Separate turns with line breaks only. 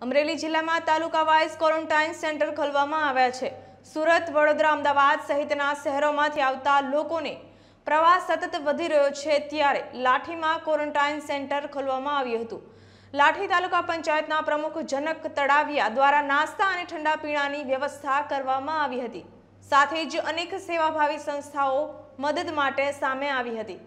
અમરેલી જિલ્લામાં તાલુકા wise quarantine centre ખોલવામાં આવ્યા છે સુરત વડોદરા અમદાવાદ સહિતના શહેરોમાંથી આવતા લોકોને પ્રવાસ સતત વધી રહ્યો છે ત્યારે લાઠીમાં ક્વોરન્ટાઇન સેન્ટર ખોલવામાં આવ્યું હતું લાઠી તાલુકા પંચાયતના પ્રમુખ જનક તળાવિયા દ્વારા નાસ્તા અને ઠંડા પીણાની વ્યવસ્થા કરવામાં આવી હતી સાથે જ અનેક સેવાભાવી સંસ્થાઓ મદદ માટે સામે આવી હતી